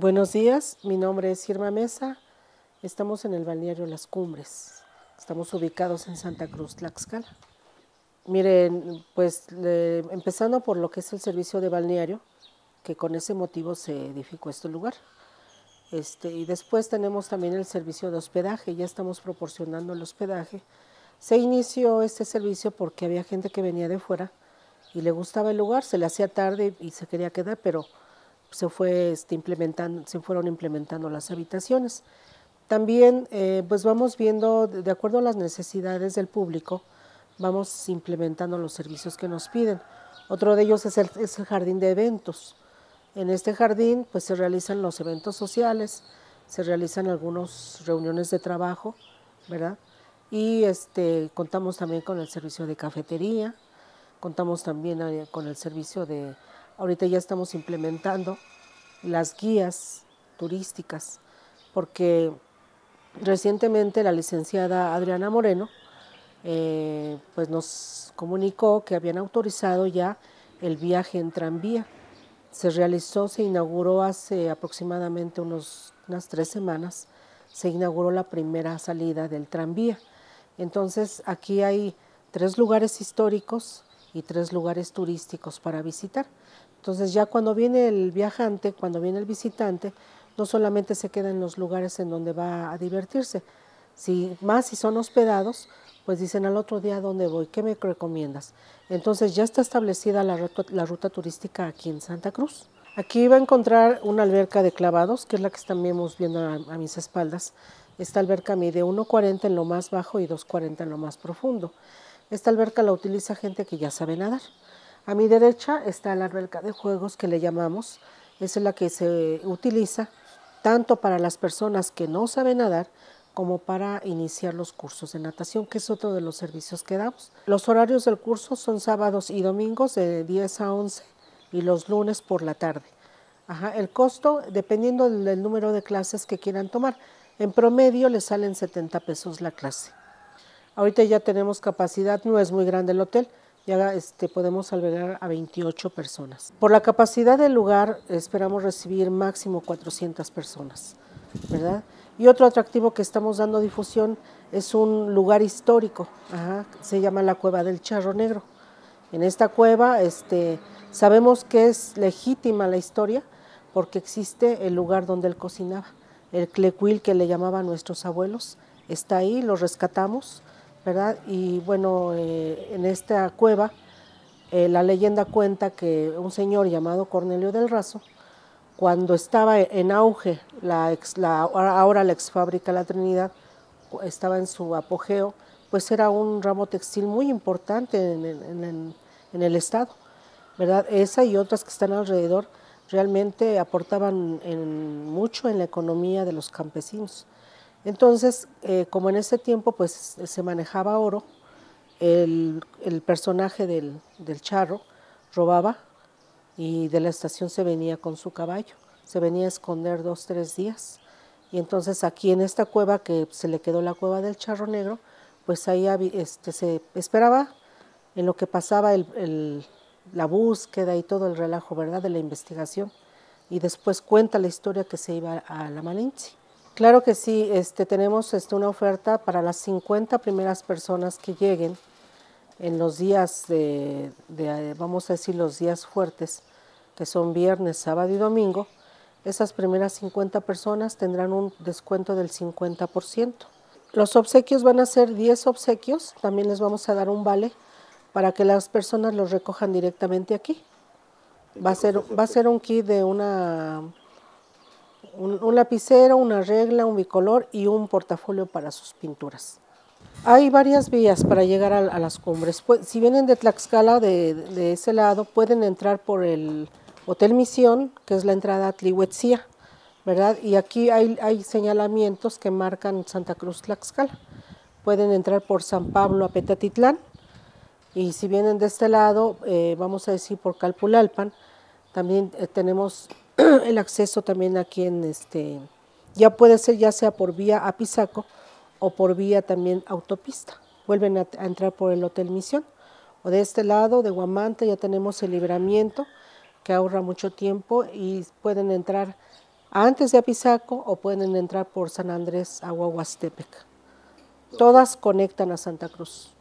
Buenos días, mi nombre es Irma Mesa. Estamos en el balneario Las Cumbres. Estamos ubicados en Santa Cruz, Tlaxcala. Miren, pues empezando por lo que es el servicio de balneario, que con ese motivo se edificó este lugar. Este, y después tenemos también el servicio de hospedaje, ya estamos proporcionando el hospedaje. Se inició este servicio porque había gente que venía de fuera y le gustaba el lugar, se le hacía tarde y se quería quedar, pero se, fue, este, implementando, se fueron implementando las habitaciones. También eh, pues vamos viendo, de acuerdo a las necesidades del público, vamos implementando los servicios que nos piden. Otro de ellos es el, jardín de eventos. En este jardín pues se realizan los eventos sociales, se realizan algunas reuniones de trabajo, ¿verdad? Y este, contamos también con el servicio de cafetería, contamos también eh, con el servicio de Ahorita ya estamos implementando las guías turísticas, porque recientemente la licenciada Adriana Moreno eh, pues nos comunicó que habían autorizado ya el viaje en tranvía. Se realizó, se inauguró hace aproximadamente unos, unas tres semanas, se inauguró la primera salida del tranvía. Entonces aquí hay tres lugares históricos y tres lugares turísticos para visitar. Entonces ya cuando viene el viajante, cuando viene el visitante, no solamente se queda en los lugares en donde va a divertirse, si, más si son hospedados, pues dicen al otro día dónde voy, qué me recomiendas. Entonces ya está establecida la ruta, turística aquí en Santa Cruz. Aquí va a encontrar una alberca de clavados, que es la que estamos viendo a, a mis espaldas. Esta alberca mide 1,40 en lo más bajo y 2,40 en lo más profundo. Esta alberca la utiliza gente que ya sabe nadar. A mi derecha está la alberca de juegos que le llamamos. Esa es la que se utiliza tanto para las personas que no saben nadar como para iniciar los cursos de natación, que es otro de los servicios que damos. Los horarios del curso son sábados y domingos de 10 a 11 y los lunes por la tarde. el costo, dependiendo del, número de clases que quieran tomar, en promedio le salen 70 pesos la clase. Ahorita ya tenemos capacidad, no es muy grande el hotel, ya este, podemos albergar a 28 personas. Por la capacidad del lugar esperamos recibir máximo 400 personas, ¿verdad? Y otro atractivo que estamos dando difusión es un lugar histórico, se llama la Cueva del Charro Negro. En esta cueva este, sabemos que es legítima la historia porque existe el lugar donde él cocinaba, el clecuil que le llamaban nuestros abuelos, está ahí, lo rescatamos, y bueno, eh, en esta cueva eh, la leyenda cuenta que un señor llamado Cornelio del Razo, cuando estaba en auge, la, ahora la ex fábrica La Trinidad, estaba en su apogeo, pues era un ramo textil muy importante en, en el estado, ¿verdad? Esa y otras que están alrededor realmente aportaban mucho en la economía de los campesinos. Entonces, eh, como en ese tiempo pues se manejaba oro, el, personaje del, charro robaba y de la estación se venía con su caballo, se venía a esconder dos, tres días. Y entonces aquí en esta cueva que se le quedó la cueva del charro negro, pues ahí este, se esperaba en lo que pasaba la búsqueda y todo el relajo, ¿verdad?, de la investigación. Y después cuenta la historia que se iba a la Malinche. Claro que sí, este, tenemos este, una oferta para las 50 primeras personas que lleguen en los días de, vamos a decir, los días fuertes, que son viernes, sábado y domingo. Esas primeras 50 personas tendrán un descuento del 50%. Los obsequios van a ser 10 obsequios, también les vamos a dar un vale para que las personas los recojan directamente aquí. Va a ser, va a ser un kit de una un lapicero, una regla, un bicolor y un portafolio para sus pinturas. Hay varias vías para llegar a, las cumbres. si vienen de Tlaxcala, de, ese lado, pueden entrar por el Hotel Misión, que es la entrada a Tlihuetzía, ¿verdad? Y aquí hay, señalamientos que marcan Santa Cruz, Tlaxcala. Pueden entrar por San Pablo a Petatitlán. Y si vienen de este lado, eh, vamos a decir por Calpulalpan, también eh, tenemos el acceso también a quien este, ya puede ser ya sea por vía Apisaco o por vía también autopista. Vuelven a, entrar por el Hotel Misión. O de este lado, de Guamante, ya tenemos el libramiento que ahorra mucho tiempo y pueden entrar antes de Apizaco o pueden entrar por San Andrés a Todas conectan a Santa Cruz.